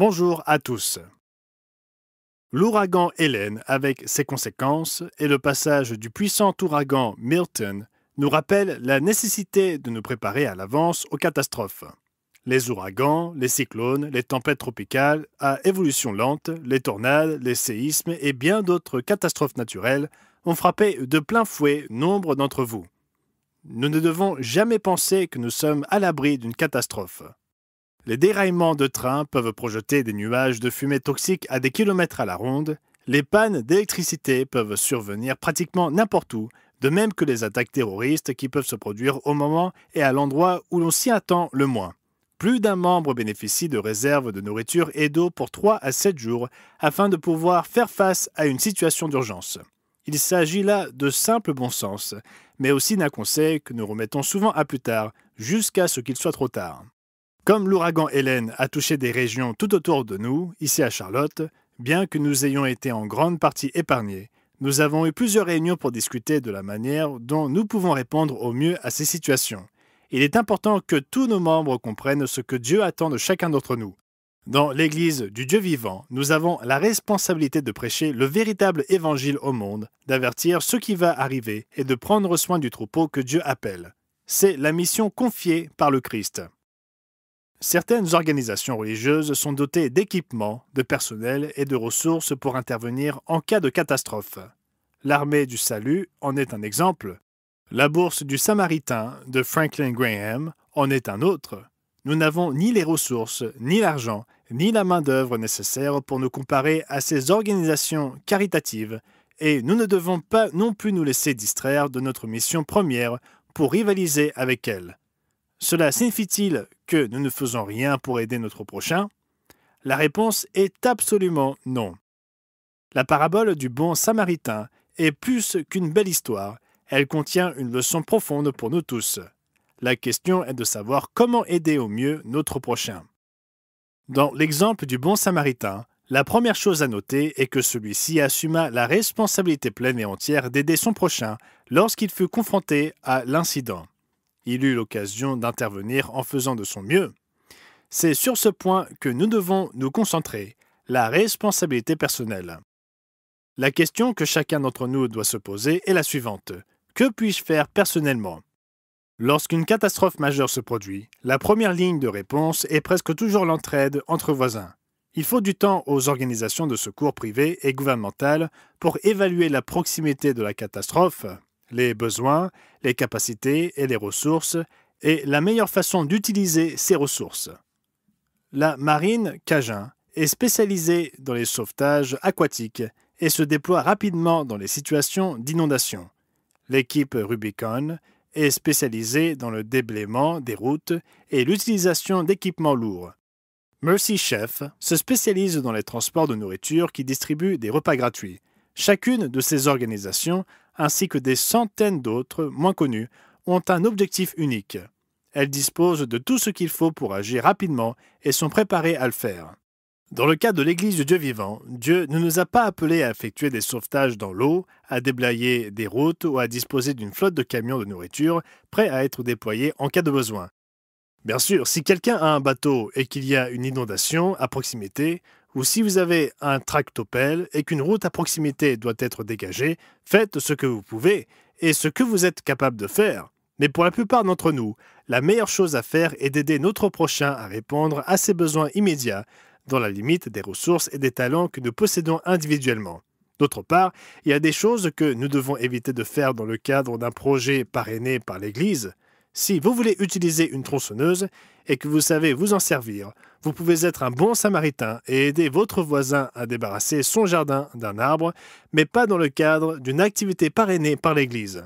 Bonjour à tous. L'ouragan Hélène, avec ses conséquences, et le passage du puissant ouragan Milton nous rappellent la nécessité de nous préparer à l'avance aux catastrophes. Les ouragans, les cyclones, les tempêtes tropicales à évolution lente, les tornades, les séismes et bien d'autres catastrophes naturelles ont frappé de plein fouet nombre d'entre vous. Nous ne devons jamais penser que nous sommes à l'abri d'une catastrophe. Les déraillements de trains peuvent projeter des nuages de fumée toxique à des kilomètres à la ronde. Les pannes d'électricité peuvent survenir pratiquement n'importe où, de même que les attaques terroristes qui peuvent se produire au moment et à l'endroit où l'on s'y attend le moins. Plus d'un membre bénéficie de réserves de nourriture et d'eau pour 3 à 7 jours afin de pouvoir faire face à une situation d'urgence. Il s'agit là de simple bon sens, mais aussi d'un conseil que nous remettons souvent à plus tard, jusqu'à ce qu'il soit trop tard. Comme l'ouragan Hélène a touché des régions tout autour de nous, ici à Charlotte, bien que nous ayons été en grande partie épargnés, nous avons eu plusieurs réunions pour discuter de la manière dont nous pouvons répondre au mieux à ces situations. Il est important que tous nos membres comprennent ce que Dieu attend de chacun d'entre nous. Dans l'Église du Dieu vivant, nous avons la responsabilité de prêcher le véritable évangile au monde, d'avertir ce qui va arriver et de prendre soin du troupeau que Dieu appelle. C'est la mission confiée par le Christ. Certaines organisations religieuses sont dotées d'équipements, de personnel et de ressources pour intervenir en cas de catastrophe. L'armée du salut en est un exemple. La bourse du Samaritain de Franklin Graham en est un autre. Nous n'avons ni les ressources, ni l'argent, ni la main-d'œuvre nécessaire pour nous comparer à ces organisations caritatives, et nous ne devons pas non plus nous laisser distraire de notre mission première pour rivaliser avec elles. Cela signifie-t-il que nous ne faisons rien pour aider notre prochain La réponse est absolument non. La parabole du bon samaritain est plus qu'une belle histoire, elle contient une leçon profonde pour nous tous. La question est de savoir comment aider au mieux notre prochain. Dans l'exemple du bon samaritain, la première chose à noter est que celui-ci assuma la responsabilité pleine et entière d'aider son prochain lorsqu'il fut confronté à l'incident. Il eut l'occasion d'intervenir en faisant de son mieux. C'est sur ce point que nous devons nous concentrer, la responsabilité personnelle. La question que chacun d'entre nous doit se poser est la suivante. Que puis-je faire personnellement Lorsqu'une catastrophe majeure se produit, la première ligne de réponse est presque toujours l'entraide entre voisins. Il faut du temps aux organisations de secours privées et gouvernementales pour évaluer la proximité de la catastrophe les besoins, les capacités et les ressources, et la meilleure façon d'utiliser ces ressources. La marine Cajun est spécialisée dans les sauvetages aquatiques et se déploie rapidement dans les situations d'inondation. L'équipe Rubicon est spécialisée dans le déblaiement des routes et l'utilisation d'équipements lourds. Mercy Chef se spécialise dans les transports de nourriture qui distribuent des repas gratuits. Chacune de ces organisations ainsi que des centaines d'autres, moins connues, ont un objectif unique. Elles disposent de tout ce qu'il faut pour agir rapidement et sont préparées à le faire. Dans le cas de l'Église du Dieu vivant, Dieu ne nous a pas appelés à effectuer des sauvetages dans l'eau, à déblayer des routes ou à disposer d'une flotte de camions de nourriture prêts à être déployés en cas de besoin. Bien sûr, si quelqu'un a un bateau et qu'il y a une inondation à proximité, ou si vous avez un tractopelle et qu'une route à proximité doit être dégagée, faites ce que vous pouvez et ce que vous êtes capable de faire. Mais pour la plupart d'entre nous, la meilleure chose à faire est d'aider notre prochain à répondre à ses besoins immédiats, dans la limite des ressources et des talents que nous possédons individuellement. D'autre part, il y a des choses que nous devons éviter de faire dans le cadre d'un projet parrainé par l'Église. Si vous voulez utiliser une tronçonneuse et que vous savez vous en servir, vous pouvez être un bon samaritain et aider votre voisin à débarrasser son jardin d'un arbre, mais pas dans le cadre d'une activité parrainée par l'Église.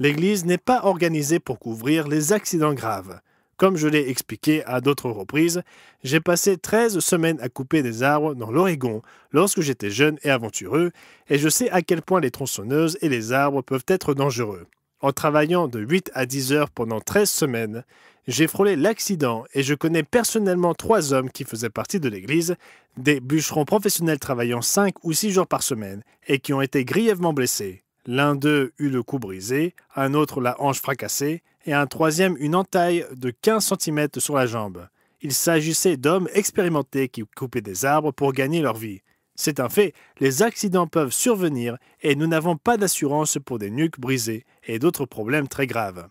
L'Église n'est pas organisée pour couvrir les accidents graves. Comme je l'ai expliqué à d'autres reprises, j'ai passé 13 semaines à couper des arbres dans l'Oregon lorsque j'étais jeune et aventureux, et je sais à quel point les tronçonneuses et les arbres peuvent être dangereux. En travaillant de 8 à 10 heures pendant 13 semaines, j'ai frôlé l'accident et je connais personnellement trois hommes qui faisaient partie de l'Église, des bûcherons professionnels travaillant 5 ou 6 jours par semaine et qui ont été grièvement blessés. L'un d'eux eut le cou brisé, un autre la hanche fracassée et un troisième une entaille de 15 cm sur la jambe. Il s'agissait d'hommes expérimentés qui coupaient des arbres pour gagner leur vie. C'est un fait, les accidents peuvent survenir et nous n'avons pas d'assurance pour des nuques brisées et d'autres problèmes très graves.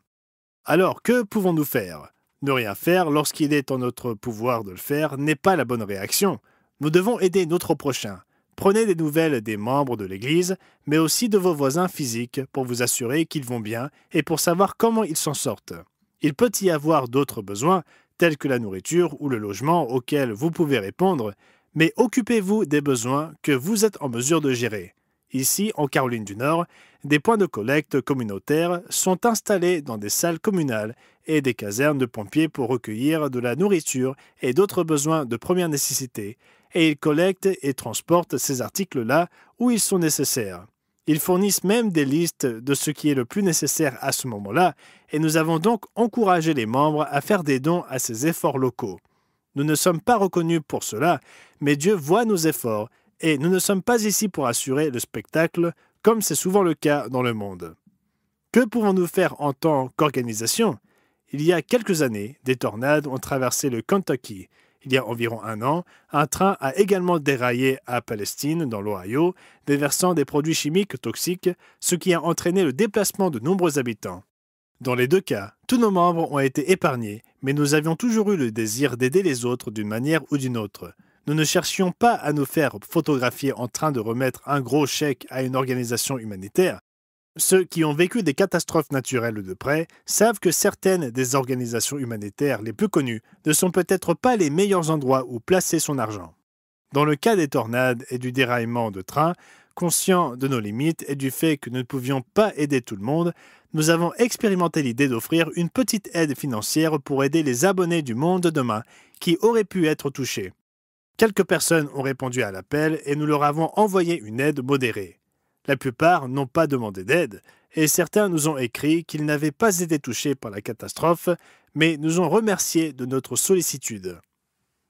Alors que pouvons-nous faire Ne rien faire lorsqu'il est en notre pouvoir de le faire n'est pas la bonne réaction. Nous devons aider notre prochain. Prenez des nouvelles des membres de l'Église, mais aussi de vos voisins physiques pour vous assurer qu'ils vont bien et pour savoir comment ils s'en sortent. Il peut y avoir d'autres besoins, tels que la nourriture ou le logement, auxquels vous pouvez répondre, mais occupez-vous des besoins que vous êtes en mesure de gérer. Ici, en Caroline du Nord, des points de collecte communautaires sont installés dans des salles communales et des casernes de pompiers pour recueillir de la nourriture et d'autres besoins de première nécessité, et ils collectent et transportent ces articles-là où ils sont nécessaires. Ils fournissent même des listes de ce qui est le plus nécessaire à ce moment-là, et nous avons donc encouragé les membres à faire des dons à ces efforts locaux. Nous ne sommes pas reconnus pour cela, mais Dieu voit nos efforts, et nous ne sommes pas ici pour assurer le spectacle, comme c'est souvent le cas dans le monde. Que pouvons-nous faire en tant qu'organisation Il y a quelques années, des tornades ont traversé le Kentucky. Il y a environ un an, un train a également déraillé à Palestine, dans l'Ohio, déversant des produits chimiques toxiques, ce qui a entraîné le déplacement de nombreux habitants. Dans les deux cas, tous nos membres ont été épargnés mais nous avions toujours eu le désir d'aider les autres d'une manière ou d'une autre. Nous ne cherchions pas à nous faire photographier en train de remettre un gros chèque à une organisation humanitaire. Ceux qui ont vécu des catastrophes naturelles de près savent que certaines des organisations humanitaires les plus connues ne sont peut-être pas les meilleurs endroits où placer son argent. Dans le cas des tornades et du déraillement de trains, Conscient de nos limites et du fait que nous ne pouvions pas aider tout le monde, nous avons expérimenté l'idée d'offrir une petite aide financière pour aider les abonnés du Monde Demain qui auraient pu être touchés. Quelques personnes ont répondu à l'appel et nous leur avons envoyé une aide modérée. La plupart n'ont pas demandé d'aide et certains nous ont écrit qu'ils n'avaient pas été touchés par la catastrophe, mais nous ont remerciés de notre sollicitude.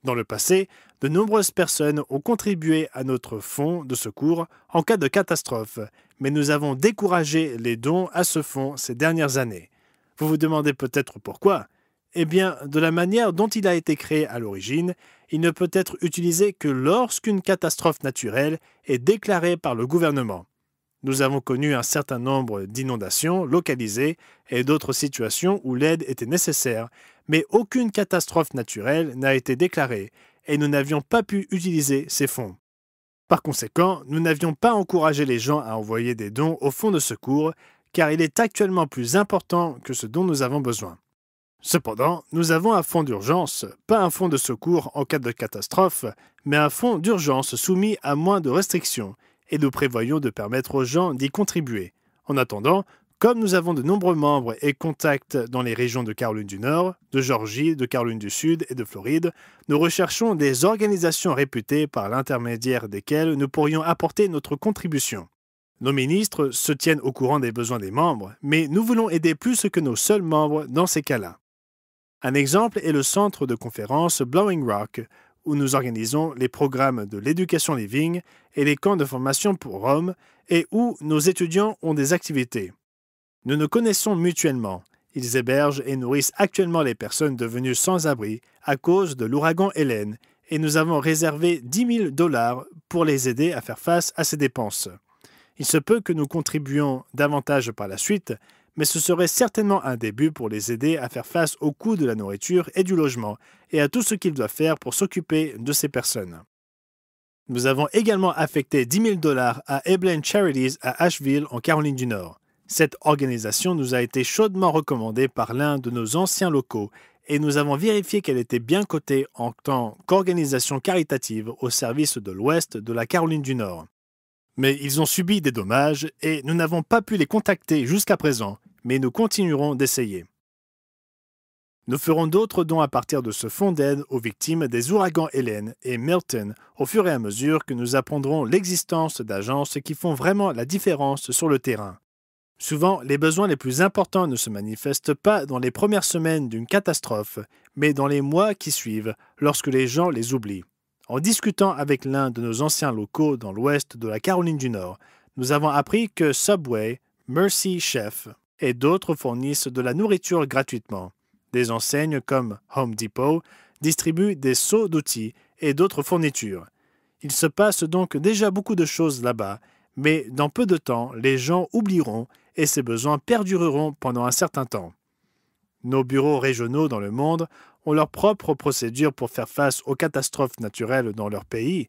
Dans le passé, de nombreuses personnes ont contribué à notre fonds de secours en cas de catastrophe, mais nous avons découragé les dons à ce fonds ces dernières années. Vous vous demandez peut-être pourquoi Eh bien, de la manière dont il a été créé à l'origine, il ne peut être utilisé que lorsqu'une catastrophe naturelle est déclarée par le gouvernement. Nous avons connu un certain nombre d'inondations localisées et d'autres situations où l'aide était nécessaire, mais aucune catastrophe naturelle n'a été déclarée et nous n'avions pas pu utiliser ces fonds. Par conséquent, nous n'avions pas encouragé les gens à envoyer des dons au fonds de secours, car il est actuellement plus important que ce dont nous avons besoin. Cependant, nous avons un fonds d'urgence, pas un fonds de secours en cas de catastrophe, mais un fonds d'urgence soumis à moins de restrictions, et nous prévoyons de permettre aux gens d'y contribuer. En attendant, comme nous avons de nombreux membres et contacts dans les régions de Caroline du Nord, de Georgie, de Caroline du Sud et de Floride, nous recherchons des organisations réputées par l'intermédiaire desquelles nous pourrions apporter notre contribution. Nos ministres se tiennent au courant des besoins des membres, mais nous voulons aider plus que nos seuls membres dans ces cas-là. Un exemple est le centre de conférence Blowing Rock, où nous organisons les programmes de l'éducation living et les camps de formation pour Rome, et où nos étudiants ont des activités. Nous nous connaissons mutuellement. Ils hébergent et nourrissent actuellement les personnes devenues sans-abri à cause de l'ouragan Hélène, et nous avons réservé 10 000 dollars pour les aider à faire face à ces dépenses. Il se peut que nous contribuions davantage par la suite, mais ce serait certainement un début pour les aider à faire face au coût de la nourriture et du logement, et à tout ce qu'ils doivent faire pour s'occuper de ces personnes. Nous avons également affecté 10 000 dollars à Eblen Charities à Asheville, en Caroline du Nord. Cette organisation nous a été chaudement recommandée par l'un de nos anciens locaux et nous avons vérifié qu'elle était bien cotée en tant qu'organisation caritative au service de l'Ouest de la Caroline du Nord. Mais ils ont subi des dommages et nous n'avons pas pu les contacter jusqu'à présent, mais nous continuerons d'essayer. Nous ferons d'autres dons à partir de ce fonds d'aide aux victimes des ouragans Hélène et Milton au fur et à mesure que nous apprendrons l'existence d'agences qui font vraiment la différence sur le terrain. Souvent, les besoins les plus importants ne se manifestent pas dans les premières semaines d'une catastrophe, mais dans les mois qui suivent, lorsque les gens les oublient. En discutant avec l'un de nos anciens locaux dans l'ouest de la Caroline du Nord, nous avons appris que Subway, Mercy Chef et d'autres fournissent de la nourriture gratuitement. Des enseignes comme Home Depot distribuent des seaux d'outils et d'autres fournitures. Il se passe donc déjà beaucoup de choses là-bas, mais dans peu de temps, les gens oublieront et ces besoins perdureront pendant un certain temps. Nos bureaux régionaux dans le monde ont leurs propres procédures pour faire face aux catastrophes naturelles dans leur pays.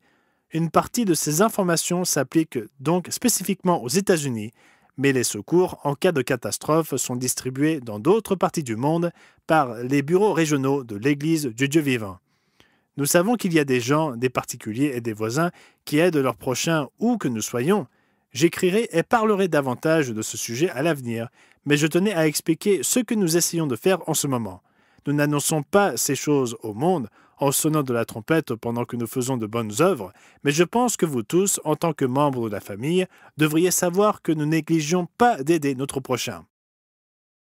Une partie de ces informations s'applique donc spécifiquement aux États-Unis, mais les secours en cas de catastrophe sont distribués dans d'autres parties du monde par les bureaux régionaux de l'Église du Dieu vivant. Nous savons qu'il y a des gens, des particuliers et des voisins qui aident leurs prochains où que nous soyons, J'écrirai et parlerai davantage de ce sujet à l'avenir, mais je tenais à expliquer ce que nous essayons de faire en ce moment. Nous n'annonçons pas ces choses au monde en sonnant de la trompette pendant que nous faisons de bonnes œuvres, mais je pense que vous tous, en tant que membres de la famille, devriez savoir que nous négligeons pas d'aider notre prochain.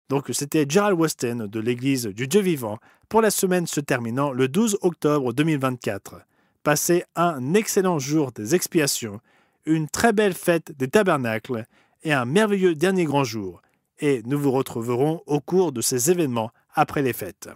Donc c'était Gerald Weston de l'Église du Dieu vivant pour la semaine se terminant le 12 octobre 2024. Passez un excellent jour des expiations une très belle fête des tabernacles et un merveilleux dernier grand jour. Et nous vous retrouverons au cours de ces événements après les fêtes.